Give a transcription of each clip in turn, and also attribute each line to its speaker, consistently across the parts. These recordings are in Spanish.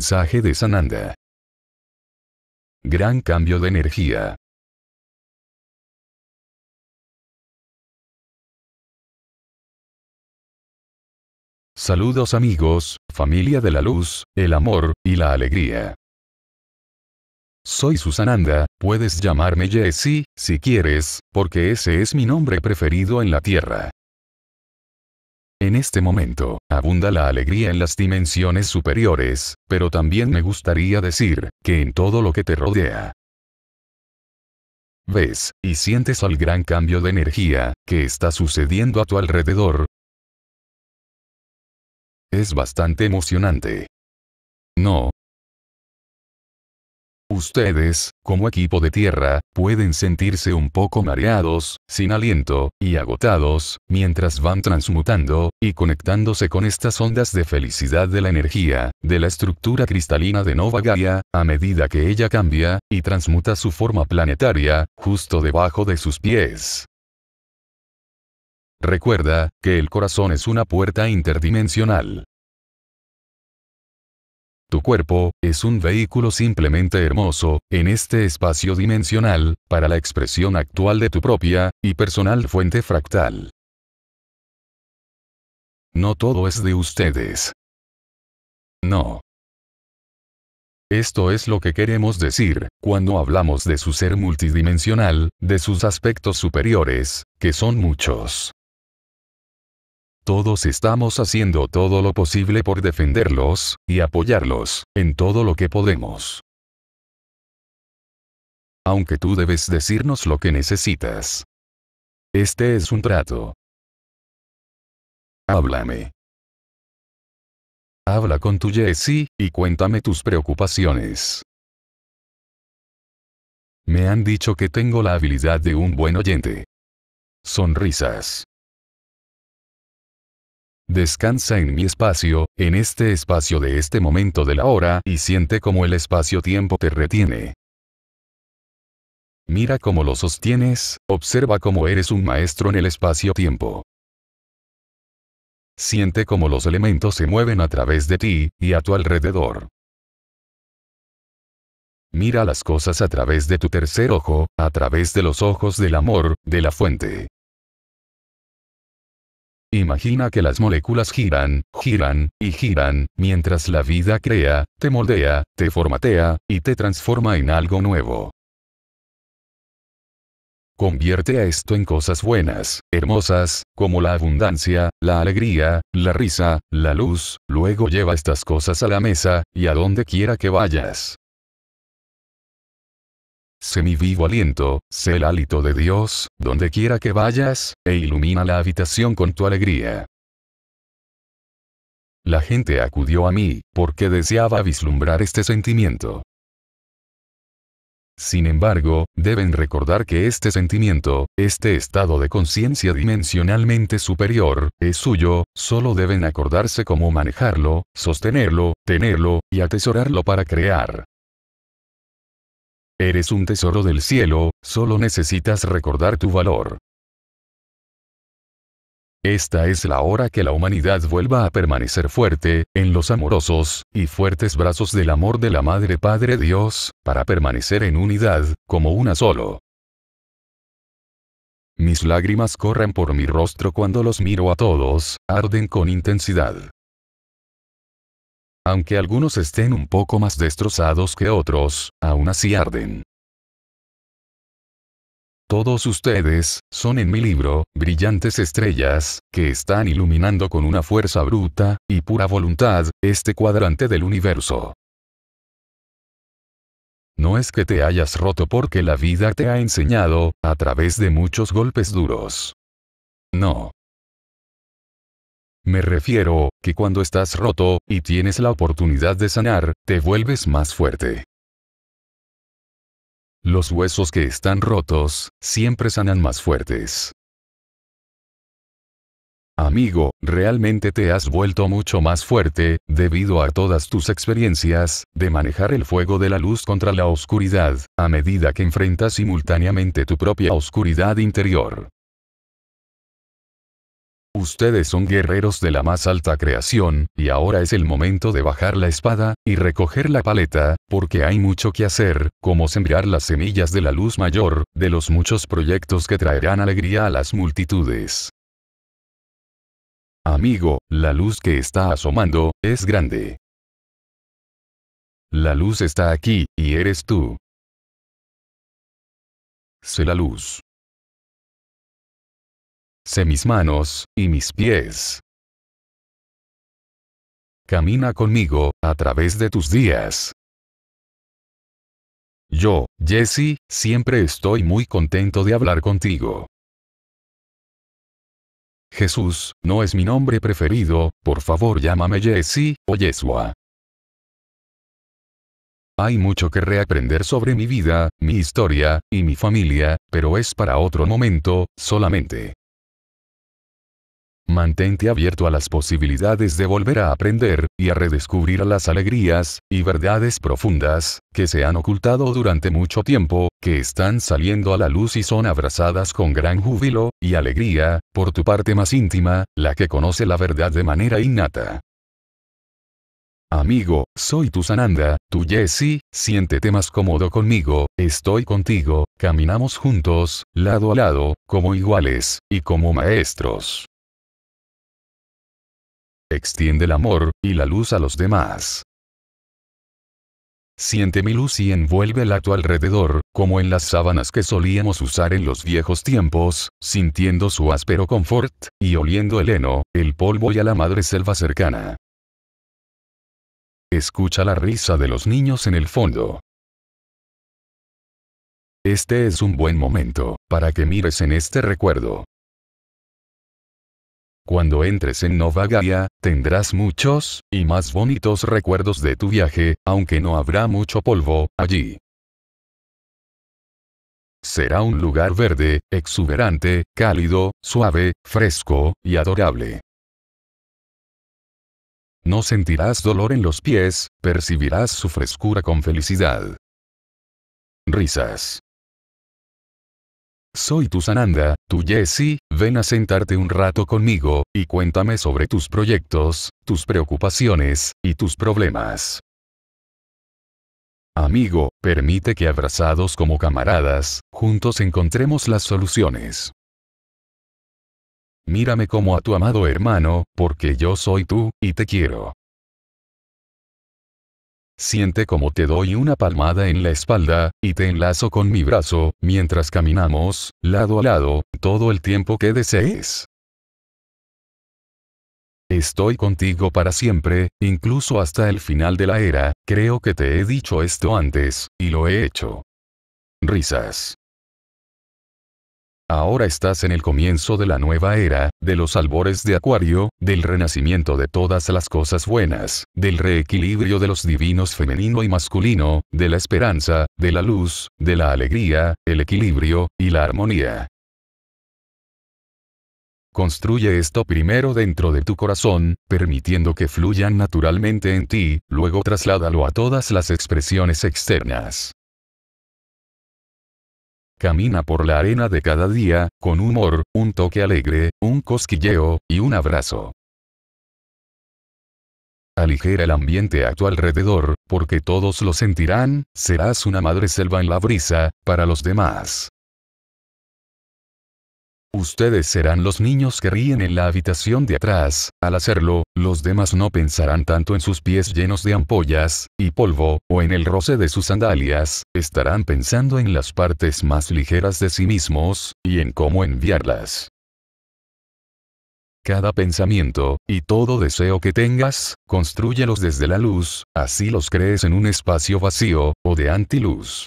Speaker 1: mensaje de Sananda. Gran cambio de energía.
Speaker 2: Saludos amigos, familia de la luz, el amor, y la alegría. Soy Susananda, puedes llamarme Jessie, si quieres, porque ese es mi nombre preferido en la Tierra. En este momento, abunda la alegría en las dimensiones superiores, pero también me gustaría decir, que en todo lo que te rodea. ¿Ves, y sientes al gran cambio de energía, que está sucediendo a tu alrededor?
Speaker 1: Es bastante emocionante. No,
Speaker 2: Ustedes, como equipo de tierra, pueden sentirse un poco mareados, sin aliento, y agotados, mientras van transmutando, y conectándose con estas ondas de felicidad de la energía, de la estructura cristalina de Nova Gaia, a medida que ella cambia, y transmuta su forma planetaria, justo debajo de sus pies. Recuerda, que el corazón es una puerta interdimensional. Tu cuerpo, es un vehículo simplemente hermoso, en este espacio dimensional, para la expresión actual de tu propia, y personal fuente fractal. No todo es de ustedes. No. Esto es lo que queremos decir, cuando hablamos de su ser multidimensional, de sus aspectos superiores, que son muchos todos estamos haciendo todo lo posible por defenderlos, y apoyarlos, en todo lo que podemos. Aunque tú debes decirnos lo que
Speaker 1: necesitas. Este es un trato. Háblame. Habla con tu Jesse y cuéntame tus preocupaciones. Me han dicho que tengo la habilidad de
Speaker 2: un buen oyente. Sonrisas. Descansa en mi espacio, en este espacio de este momento de la hora, y siente como el espacio-tiempo te retiene. Mira cómo lo sostienes, observa cómo eres un maestro en el espacio-tiempo. Siente cómo los elementos se mueven a través de ti, y a tu alrededor. Mira las cosas a través de tu tercer ojo, a través de los ojos del amor, de la fuente. Imagina que las moléculas giran, giran, y giran, mientras la vida crea, te moldea, te formatea, y te transforma en algo nuevo. Convierte a esto en cosas buenas, hermosas, como la abundancia, la alegría, la risa, la luz, luego lleva estas cosas a la mesa, y a donde quiera que vayas vivo aliento, sé el hálito de Dios, donde quiera que vayas, e ilumina la habitación con tu alegría. La gente acudió a mí, porque deseaba vislumbrar este sentimiento. Sin embargo, deben recordar que este sentimiento, este estado de conciencia dimensionalmente superior, es suyo, solo deben acordarse cómo manejarlo, sostenerlo, tenerlo, y atesorarlo para crear. Eres un tesoro del cielo, solo necesitas recordar tu valor. Esta es la hora que la humanidad vuelva a permanecer fuerte, en los amorosos y fuertes brazos del amor de la Madre Padre Dios, para permanecer en unidad, como una solo. Mis lágrimas corren por mi rostro cuando los miro a todos, arden con intensidad. Aunque algunos estén un poco más destrozados que otros, aún así arden. Todos ustedes, son en mi libro, brillantes estrellas, que están iluminando con una fuerza bruta, y pura voluntad, este cuadrante del universo. No es que te hayas roto porque la vida te ha enseñado, a través de muchos golpes duros. No. Me refiero, que cuando estás roto, y tienes la oportunidad de sanar, te vuelves más fuerte. Los huesos que están rotos, siempre sanan más fuertes. Amigo, realmente te has vuelto mucho más fuerte, debido a todas tus experiencias, de manejar el fuego de la luz contra la oscuridad, a medida que enfrentas simultáneamente tu propia oscuridad interior. Ustedes son guerreros de la más alta creación, y ahora es el momento de bajar la espada, y recoger la paleta, porque hay mucho que hacer, como sembrar las semillas de la luz mayor, de los muchos proyectos que traerán alegría a las multitudes. Amigo,
Speaker 1: la luz que está asomando, es grande. La luz está aquí, y eres tú. Sé la luz sé mis manos y mis pies. Camina conmigo, a través de tus días. Yo, Jesse, siempre estoy muy contento de hablar contigo. Jesús, no es mi nombre preferido,
Speaker 2: por favor llámame Jesse, o Yeshua. Hay mucho que reaprender sobre mi vida, mi historia, y mi familia, pero es para otro momento, solamente. Mantente abierto a las posibilidades de volver a aprender, y a redescubrir las alegrías, y verdades profundas, que se han ocultado durante mucho tiempo, que están saliendo a la luz y son abrazadas con gran júbilo, y alegría, por tu parte más íntima, la que conoce la verdad de manera innata. Amigo, soy tu Sananda, tu Jesse, siéntete más cómodo conmigo, estoy contigo, caminamos juntos, lado a lado, como iguales, y como maestros. Extiende el amor y la luz a los demás. Siente mi luz y envuélvela a tu alrededor, como en las sábanas que solíamos usar en los viejos tiempos, sintiendo su áspero confort, y oliendo el heno, el polvo y a la madre selva cercana. Escucha la risa de los niños en
Speaker 1: el fondo. Este es un buen momento, para que
Speaker 2: mires en este recuerdo. Cuando entres en Novagaya, tendrás muchos, y más bonitos recuerdos de tu viaje, aunque no habrá mucho polvo, allí. Será un lugar verde, exuberante, cálido, suave, fresco, y adorable. No sentirás dolor en los pies, percibirás su frescura con felicidad. Risas. Soy tu Sananda, tu Jesse, ven a sentarte un rato conmigo, y cuéntame sobre tus proyectos, tus preocupaciones, y tus problemas. Amigo, permite que abrazados como camaradas, juntos encontremos las soluciones. Mírame como a tu amado hermano, porque yo soy tú, y te quiero. Siente como te doy una palmada en la espalda, y te enlazo con mi brazo, mientras caminamos, lado a lado, todo el tiempo que desees. Estoy contigo para siempre, incluso hasta el final de la era, creo que te he dicho esto antes, y lo he hecho. Risas. Ahora estás en el comienzo de la nueva era, de los albores de Acuario, del renacimiento de todas las cosas buenas, del reequilibrio de los divinos femenino y masculino, de la esperanza, de la luz, de la alegría, el equilibrio, y la armonía. Construye esto primero dentro de tu corazón, permitiendo que fluyan naturalmente en ti, luego trasládalo a todas las expresiones externas. Camina por la arena de cada día, con humor, un toque alegre, un cosquilleo, y un abrazo. Aligera el ambiente a tu alrededor, porque todos lo sentirán, serás una madre selva en la brisa, para los demás. Ustedes serán los niños que ríen en la habitación de atrás. Al hacerlo, los demás no pensarán tanto en sus pies llenos de ampollas, y polvo, o en el roce de sus sandalias, estarán pensando en las partes más ligeras de sí mismos, y en cómo enviarlas. Cada pensamiento, y todo deseo que tengas, construyelos desde la luz, así los crees en un espacio vacío, o de antiluz.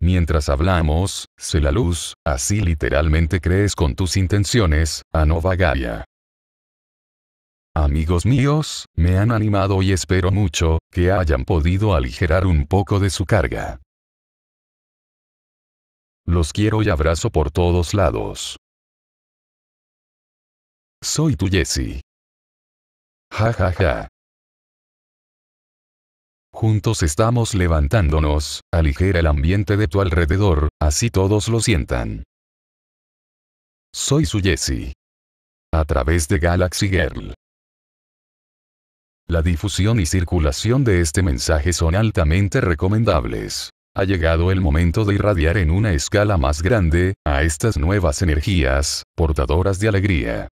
Speaker 2: Mientras hablamos, sé la luz, así literalmente crees con tus intenciones, a Gaia. Amigos míos, me han animado y espero mucho, que
Speaker 1: hayan podido aligerar un poco de su carga. Los quiero y abrazo por todos lados.
Speaker 2: Soy tu Jesse. Ja ja ja. Juntos estamos levantándonos, aligera el ambiente de tu alrededor, así todos lo sientan. Soy su Jessie. A través de Galaxy Girl. La difusión y circulación de este mensaje son altamente recomendables. Ha llegado el momento de irradiar en una escala más grande, a estas nuevas energías, portadoras de alegría.